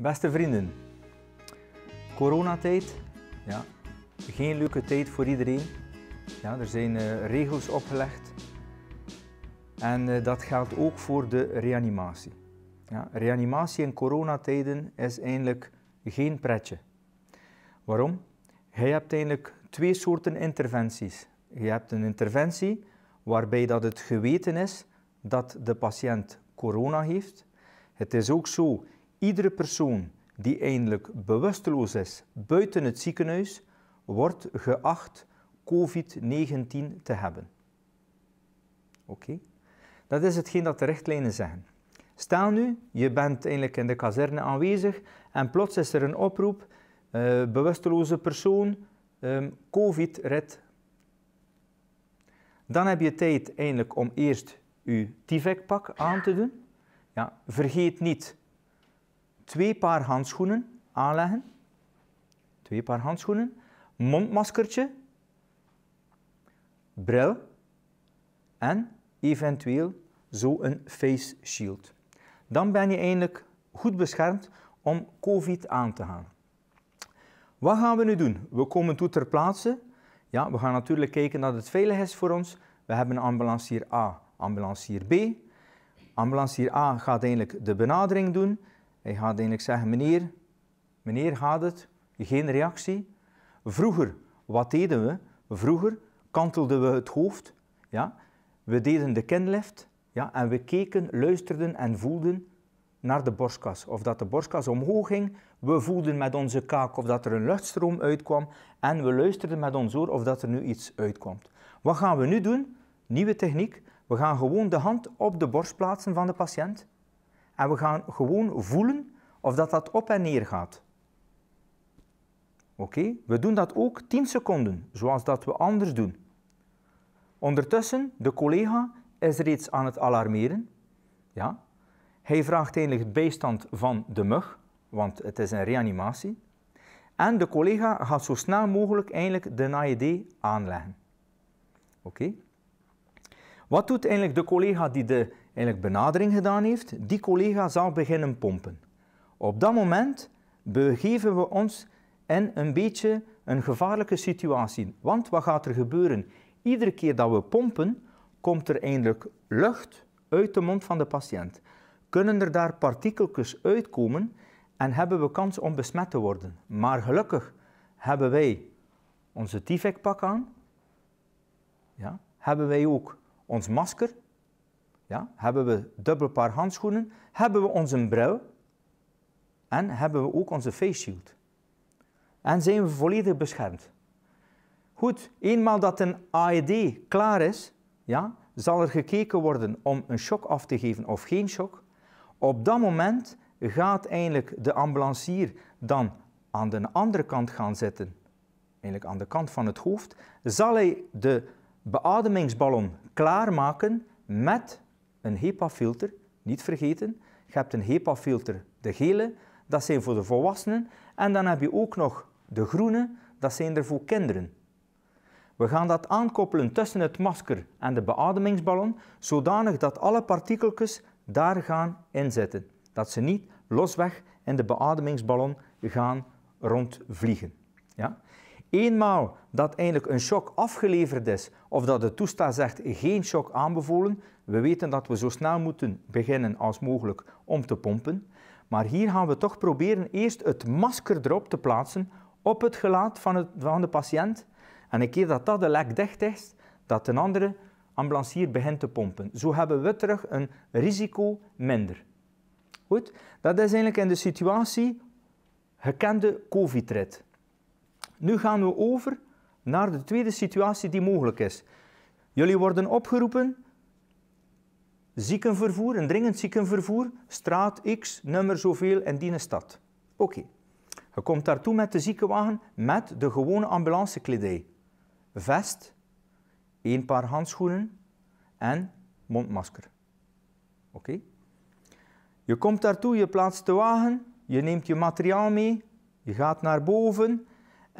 Beste vrienden, coronatijd, ja, geen leuke tijd voor iedereen. Ja, er zijn eh, regels opgelegd en eh, dat geldt ook voor de reanimatie. Ja, reanimatie in coronatijden is eigenlijk geen pretje. Waarom? Je hebt eigenlijk twee soorten interventies. Je hebt een interventie waarbij dat het geweten is dat de patiënt corona heeft. Het is ook zo, Iedere persoon die eindelijk bewusteloos is buiten het ziekenhuis, wordt geacht COVID-19 te hebben. Oké? Dat is hetgeen dat de richtlijnen zeggen. Stel nu, je bent eindelijk in de kazerne aanwezig en plots is er een oproep, eh, bewusteloze persoon, ehm, COVID-red. Dan heb je tijd eindelijk om eerst je TIVEC-pak aan te doen. Ja, vergeet niet twee paar handschoenen aanleggen. Twee paar handschoenen. Mondmaskertje. Bril. En eventueel zo een face shield. Dan ben je eigenlijk goed beschermd om COVID aan te gaan. Wat gaan we nu doen? We komen toe ter plaatse. Ja, we gaan natuurlijk kijken dat het veilig is voor ons. We hebben ambulancier A, ambulancier B. Ambulancier A gaat eigenlijk de benadering doen. Hij gaat eigenlijk zeggen, meneer, meneer gaat het, geen reactie. Vroeger, wat deden we? Vroeger kantelden we het hoofd, ja? we deden de kinlift ja? en we keken, luisterden en voelden naar de borstkas. Of dat de borstkas omhoog ging, we voelden met onze kaak of dat er een luchtstroom uitkwam en we luisterden met ons oor of dat er nu iets uitkomt. Wat gaan we nu doen? Nieuwe techniek. We gaan gewoon de hand op de borst plaatsen van de patiënt en we gaan gewoon voelen of dat, dat op en neer gaat. Oké, we doen dat ook 10 seconden, zoals dat we anders doen. Ondertussen, de collega is reeds aan het alarmeren. Ja. Hij vraagt eindelijk bijstand van de mug, want het is een reanimatie. En de collega gaat zo snel mogelijk eigenlijk de NAED aanleggen. Oké. Wat doet eigenlijk de collega die de eigenlijk benadering gedaan heeft, die collega zal beginnen pompen. Op dat moment begeven we ons in een beetje een gevaarlijke situatie. Want wat gaat er gebeuren? Iedere keer dat we pompen, komt er eindelijk lucht uit de mond van de patiënt. Kunnen er daar partikeltjes uitkomen en hebben we kans om besmet te worden. Maar gelukkig hebben wij onze TIVEC-pak aan, ja, hebben wij ook ons masker ja? Hebben we dubbel paar handschoenen, hebben we onze bril en hebben we ook onze face shield. En zijn we volledig beschermd. Goed, eenmaal dat een AED klaar is, ja, zal er gekeken worden om een shock af te geven of geen shock. Op dat moment gaat eigenlijk de ambulancier dan aan de andere kant gaan zitten, eigenlijk aan de kant van het hoofd, zal hij de beademingsballon klaarmaken met een HEPA-filter, niet vergeten. Je hebt een HEPA-filter, de gele, dat zijn voor de volwassenen. En dan heb je ook nog de groene, dat zijn er voor kinderen. We gaan dat aankoppelen tussen het masker en de beademingsballon, zodanig dat alle partikeltjes daar gaan inzetten, Dat ze niet losweg in de beademingsballon gaan rondvliegen. Ja? Eenmaal dat eindelijk een shock afgeleverd is of dat de toestel zegt geen shock aanbevolen, we weten dat we zo snel moeten beginnen als mogelijk om te pompen. Maar hier gaan we toch proberen eerst het masker erop te plaatsen op het gelaat van, het, van de patiënt. En een keer dat dat de lek dicht is, dat een andere ambulancier begint te pompen. Zo hebben we terug een risico minder. Goed, dat is eigenlijk in de situatie gekende covid -rit. Nu gaan we over naar de tweede situatie die mogelijk is. Jullie worden opgeroepen, ziekenvervoer, een dringend ziekenvervoer, straat X, nummer zoveel en die stad. Oké. Je komt daartoe met de ziekenwagen met de gewone ambulancekledij. Vest, een paar handschoenen en mondmasker. Oké. Je komt daartoe, je plaatst de wagen, je neemt je materiaal mee, je gaat naar boven,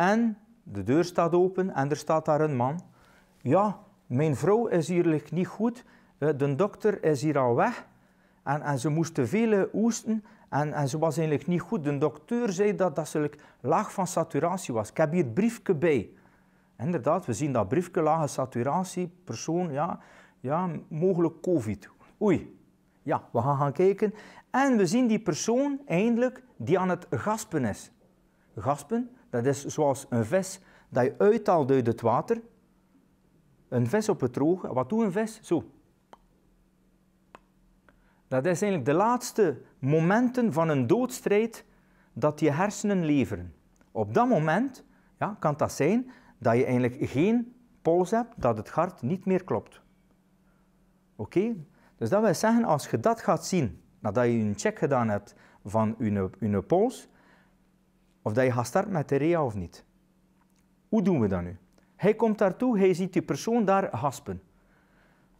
en de deur staat open en er staat daar een man. Ja, mijn vrouw is hier niet goed. Eh, de dokter is hier al weg. En, en ze moest vele eh, oesten. En, en, ze was eigenlijk niet goed. De dokter zei dat, dat ze laag van saturatie was. Ik heb hier het briefje bij. Inderdaad, we zien dat briefje, lage saturatie, persoon, ja, ja, mogelijk COVID. Oei, ja, we gaan gaan kijken. En we zien die persoon eindelijk die aan het gaspen is. Gaspen, dat is zoals een vis dat je uithaalt uit het water. Een vis op het droog. Wat doet een vis? Zo. Dat is eigenlijk de laatste momenten van een doodstrijd dat je hersenen leveren. Op dat moment ja, kan dat zijn dat je eigenlijk geen pols hebt, dat het hart niet meer klopt. Oké? Dus dat wil zeggen, als je dat gaat zien, nadat je een check gedaan hebt van je, je pols, of dat je gaat starten met de rea of niet. Hoe doen we dat nu? Hij komt daartoe, hij ziet die persoon daar haspen.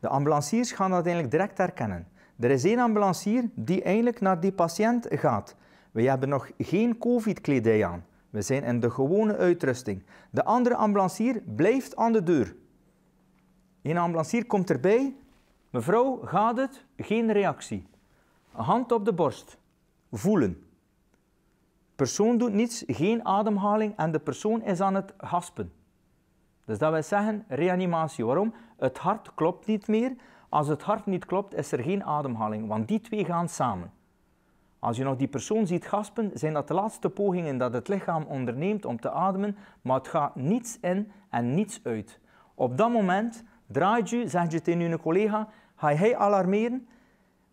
De ambulanciers gaan dat eigenlijk direct herkennen. Er is één ambulancier die eigenlijk naar die patiënt gaat. We hebben nog geen covid-kledij aan. We zijn in de gewone uitrusting. De andere ambulancier blijft aan de deur. Een ambulancier komt erbij. Mevrouw, gaat het? Geen reactie. Hand op de borst. Voelen persoon doet niets, geen ademhaling en de persoon is aan het gaspen. Dus dat wil zeggen reanimatie. Waarom? Het hart klopt niet meer. Als het hart niet klopt, is er geen ademhaling, want die twee gaan samen. Als je nog die persoon ziet gaspen, zijn dat de laatste pogingen dat het lichaam onderneemt om te ademen, maar het gaat niets in en niets uit. Op dat moment draait je, zegt je tegen je collega, ga je alarmeren,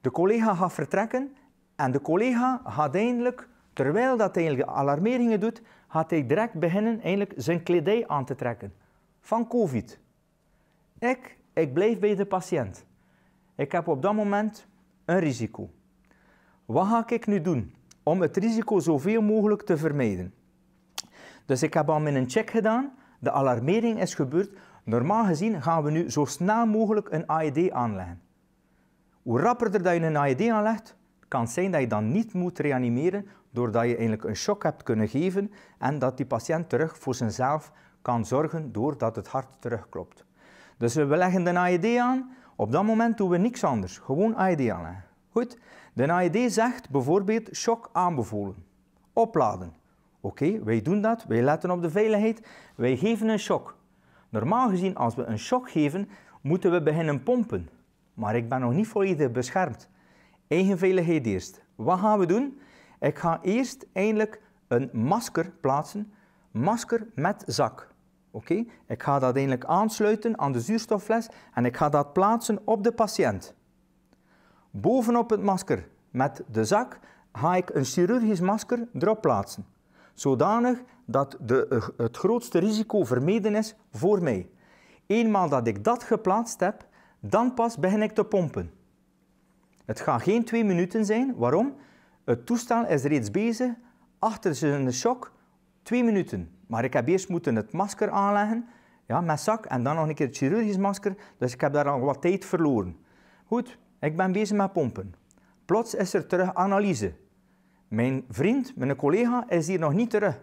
de collega gaat vertrekken en de collega gaat eindelijk Terwijl dat eigenlijk alarmeringen doet, gaat hij direct beginnen eigenlijk zijn kledij aan te trekken. Van COVID. Ik, ik blijf bij de patiënt. Ik heb op dat moment een risico. Wat ga ik nu doen om het risico zoveel mogelijk te vermijden? Dus ik heb al een check gedaan, de alarmering is gebeurd. Normaal gezien gaan we nu zo snel mogelijk een AED aanleggen. Hoe rapperder dat je een AED aanlegt, kan zijn dat je dan niet moet reanimeren, doordat je eigenlijk een shock hebt kunnen geven en dat die patiënt terug voor zichzelf kan zorgen doordat het hart terugklopt. Dus we leggen de AED aan. Op dat moment doen we niks anders. Gewoon AED aan. Goed. De AED zegt bijvoorbeeld shock aanbevolen. Opladen. Oké, wij doen dat. Wij letten op de veiligheid. Wij geven een shock. Normaal gezien, als we een shock geven, moeten we beginnen pompen. Maar ik ben nog niet volledig beschermd. Eigen veiligheid eerst. Wat gaan we doen? Ik ga eerst eindelijk een masker plaatsen, masker met zak. Oké, ik ga dat eindelijk aansluiten aan de zuurstoffles en ik ga dat plaatsen op de patiënt. Bovenop het masker met de zak ga ik een chirurgisch masker erop plaatsen, zodanig dat de, het grootste risico vermeden is voor mij. Eenmaal dat ik dat geplaatst heb, dan pas begin ik te pompen. Het gaat geen twee minuten zijn. Waarom? Het toestel is reeds bezig, achter ze in shock, twee minuten. Maar ik heb eerst moeten het masker aanleggen, ja, met zak, en dan nog een keer het chirurgisch masker, dus ik heb daar al wat tijd verloren. Goed, ik ben bezig met pompen. Plots is er terug analyse. Mijn vriend, mijn collega, is hier nog niet terug.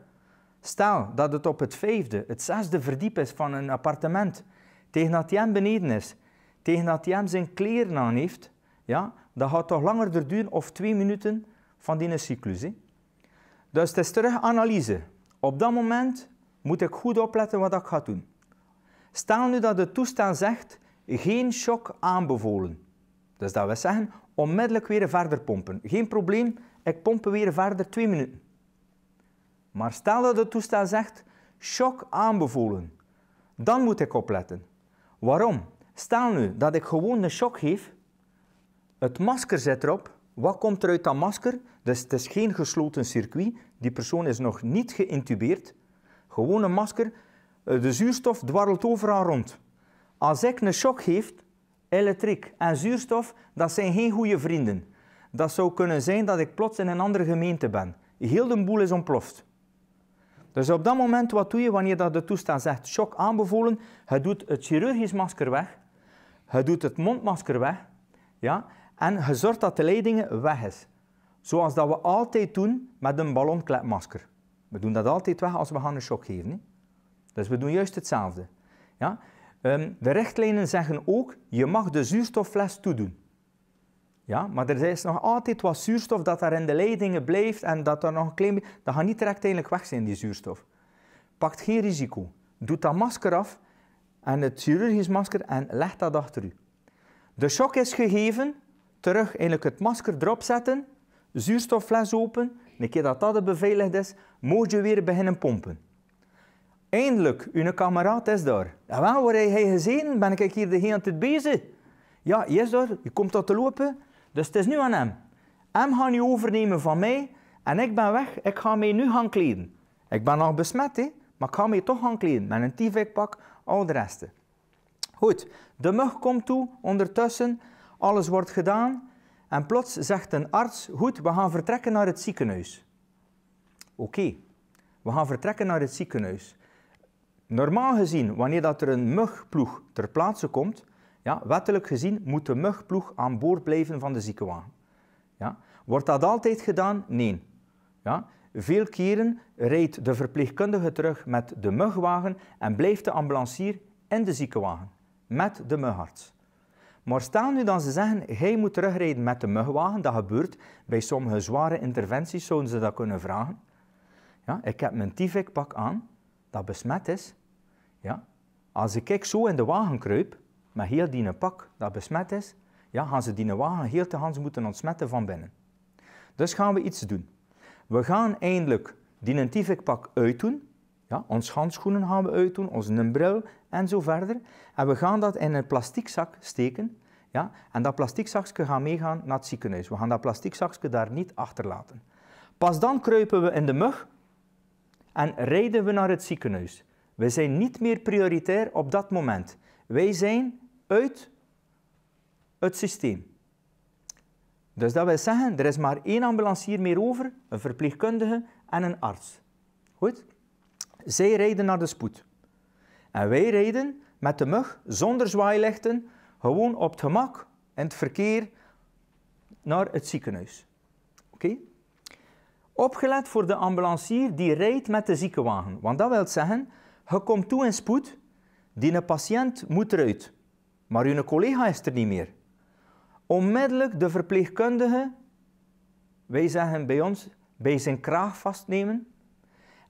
Stel dat het op het vijfde, het zesde verdiep is van een appartement, tegen dat hij beneden is, tegen dat hij hem zijn kleren aan heeft, ja, dat gaat toch langer duren of twee minuten van die cyclus. Dus het is terug analyse. Op dat moment moet ik goed opletten wat ik ga doen. Stel nu dat de toestand zegt geen shock aanbevolen. Dus dat wil zeggen onmiddellijk weer verder pompen. Geen probleem, ik pomp weer verder twee minuten. Maar stel dat de toestel zegt shock aanbevolen, dan moet ik opletten. Waarom? Stel nu dat ik gewoon een shock geef, het masker zit erop wat komt er uit dat masker? Dus het is geen gesloten circuit. Die persoon is nog niet geïntubeerd. Gewoon een masker. Eh, de zuurstof dwarrelt overal rond. Als ik een shock geef, elektriek en zuurstof, dat zijn geen goede vrienden. Dat zou kunnen zijn dat ik plots in een andere gemeente ben. Heel de boel is ontploft. Dus op dat moment, wat doe je wanneer dat de toestand zegt shock aanbevolen? Hij doet het chirurgisch masker weg. Hij doet het mondmasker weg. Ja? en je zorgt dat de leidingen weg is. Zoals dat we altijd doen met een ballonklepmasker. We doen dat altijd weg als we gaan een shock geven. Dus we doen juist hetzelfde. Ja? Ehm, de richtlijnen zeggen ook, je mag de zuurstoffles toedoen. Ja, maar er is nog altijd wat zuurstof dat daar in de leidingen blijft en dat er nog een klein beetje... Dat gaat niet direct eindelijk weg zijn, die zuurstof. Pakt geen risico. Doet dat masker af en het chirurgisch masker en leg dat achter u. De shock is gegeven, terug eigenlijk het masker erop zetten, zuurstoffles open. En een keer dat dat beveiligd is, moet je weer beginnen pompen. Eindelijk, uw kameraad is daar. En waar heb hij gezien? Ben ik hier de hele tijd bezig? Ja, je is daar, je komt dat te lopen. Dus het is nu aan hem. Hem gaat nu overnemen van mij en ik ben weg. Ik ga mij nu gaan kleden. Ik ben nog besmet, hè? maar ik ga mij toch gaan kleden met een tyfekpak, al de resten. Goed, de mug komt toe ondertussen alles wordt gedaan en plots zegt een arts, goed, we gaan vertrekken naar het ziekenhuis. Oké, we gaan vertrekken naar het ziekenhuis. Normaal gezien, wanneer dat er een mugploeg ter plaatse komt, ja, wettelijk gezien moet de mugploeg aan boord blijven van de ziekenwagen. Ja. Wordt dat altijd gedaan? Nee. Ja. Veel keren rijdt de verpleegkundige terug met de mugwagen en blijft de ambulancier in de ziekenwagen met de mugarts. Maar stel nu dat ze zeggen, hij moet terugrijden met de mugwagen. Dat gebeurt. Bij sommige zware interventies zouden ze dat kunnen vragen. Ja, ik heb mijn Tivik-pak aan, dat besmet is. Ja. Als ik zo in de wagen kruip, met heel die pak dat besmet is, ja, gaan ze die wagen heel te hans moeten ontsmetten van binnen. Dus gaan we iets doen. We gaan eindelijk die Tivik-pak uitdoen, ons handschoenen gaan we uitdoen, onze bril en zo verder. En we gaan dat in een plastic zak steken. Ja? En dat plastic zakje gaat meegaan naar het ziekenhuis. We gaan dat plastic zakje daar niet achterlaten. Pas dan kruipen we in de mug en rijden we naar het ziekenhuis. We zijn niet meer prioritair op dat moment. Wij zijn uit het systeem. Dus dat wil zeggen, er is maar één ambulancier meer over, een verpleegkundige en een arts. Goed? Zij rijden naar de spoed. En wij rijden met de mug zonder zwaailichten, gewoon op het gemak en het verkeer naar het ziekenhuis. Oké? Opgelet voor de ambulancier die rijdt met de ziekenwagen. Want dat wil zeggen, je komt toe in spoed, die patiënt moet eruit. Maar je collega is er niet meer. Onmiddellijk de verpleegkundige, wij zeggen bij ons, bij zijn kraag vastnemen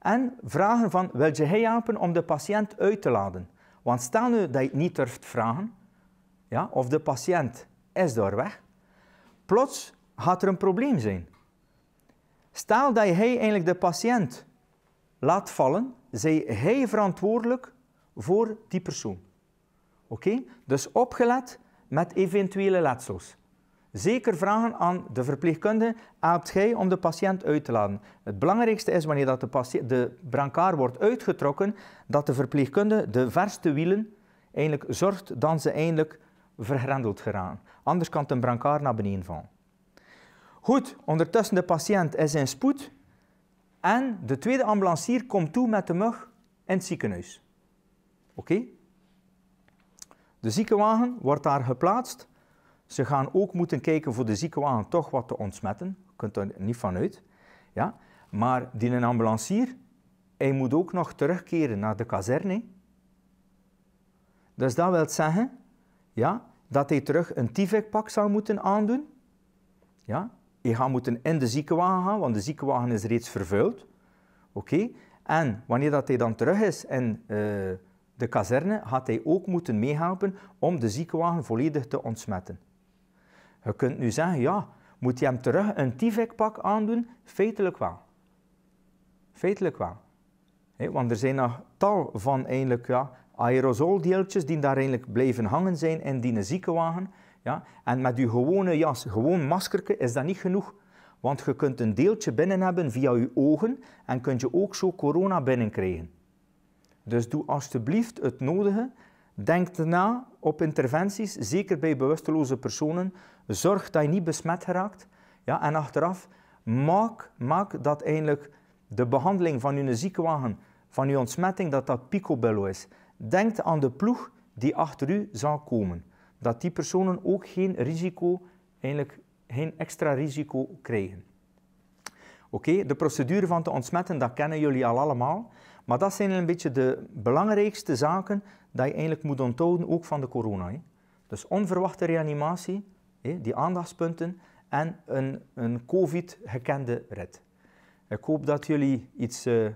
en vragen van, wil je helpen om de patiënt uit te laden? Want stel nu dat je het niet durft vragen, ja, of de patiënt is daar weg, plots gaat er een probleem zijn. Stel dat hij eigenlijk de patiënt laat vallen, zij hij verantwoordelijk voor die persoon. Oké? Dus opgelet met eventuele letsels. Zeker vragen aan de verpleegkundige, helpt gij om de patiënt uit te laten. Het belangrijkste is wanneer dat de, de brancard wordt uitgetrokken, dat de verpleegkundige de verste wielen eigenlijk zorgt dat ze eindelijk vergrendeld geraan. Anders kan een brancard naar beneden vallen. Goed, ondertussen de patiënt is in spoed en de tweede ambulancier komt toe met de mug in het ziekenhuis. Oké? De ziekenwagen wordt daar geplaatst ze gaan ook moeten kijken voor de ziekenwagen toch wat te ontsmetten. Je kunt er niet van uit. Ja? Maar die ambulancier, hij moet ook nog terugkeren naar de kazerne. Dus dat wil zeggen ja, dat hij terug een TIVEC-pak zou moeten aandoen. Ja? Hij gaat moeten in de ziekenwagen gaan, want de ziekenwagen is reeds vervuild. Oké. En wanneer dat hij dan terug is in eh, de kazerne, gaat hij ook moeten meehelpen om de ziekenwagen volledig te ontsmetten. Je kunt nu zeggen, ja, moet je hem terug een Tivek-pak aandoen? Feitelijk wel. Feitelijk wel. want er zijn nog tal van eigenlijk, ja, aerosoldeeltjes die daar eigenlijk blijven hangen zijn in die ziekenwagen. Ja. En met je gewone jas, gewoon maskerke, is dat niet genoeg. Want je kunt een deeltje binnen hebben via je ogen en kun je ook zo corona binnenkrijgen. Dus doe alsjeblieft het nodige Denk na op interventies, zeker bij bewusteloze personen. Zorg dat je niet besmet geraakt. Ja, en achteraf, maak, maak dat eigenlijk de behandeling van je ziekenwagen, van je ontsmetting, dat dat picobello is. Denk aan de ploeg die achter u zal komen. Dat die personen ook geen risico, eigenlijk geen extra risico krijgen. Oké, de procedure van te ontsmetten, dat kennen jullie al allemaal. Maar dat zijn een beetje de belangrijkste zaken dat je eigenlijk moet onthouden, ook van de corona. Hè. Dus onverwachte reanimatie, hè, die aandachtspunten en een, een COVID-gekende red. Ik hoop dat jullie iets eh,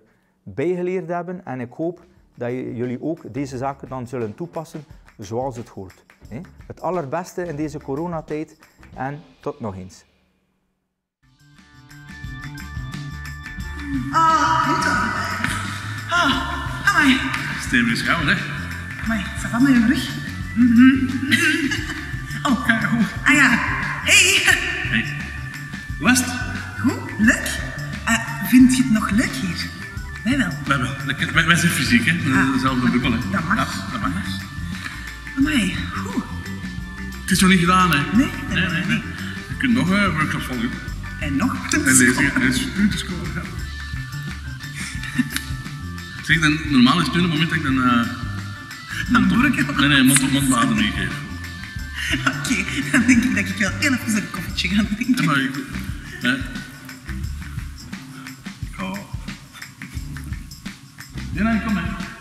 bijgeleerd hebben en ik hoop dat jullie ook deze zaken dan zullen toepassen zoals het hoort. Hè. Het allerbeste in deze coronatijd en tot nog eens. Ah, Ah, amai. Steen je schouder, hè? Amai, ça va met je rug? Mm oh. kijk goed. Ah ja. Hey. Hey. Hoe Goed, leuk. Uh, vind je het nog leuk hier? Wij wel. Wij wel. Wij, wij zijn fysiek, hè? Ah, Dezelfde bubbel, hè? Dat mag. Ja, dat mag. Amai, goed. Het is nog niet gedaan, hè? Nee, nee, nee. nee. Je kunt nog een eh, workshop volgen. En nog punten En deze, En punten scoren, ja. Zeg, dan, normaal is het nu het moment dat ik dan... Uh, dan doe Nee, nee, mond op mond baden Oké, okay, dan denk ik dat ik wel even een koffertje ga drinken. Ja, maar ik... Hè? Oh. Ja, dan kom maar.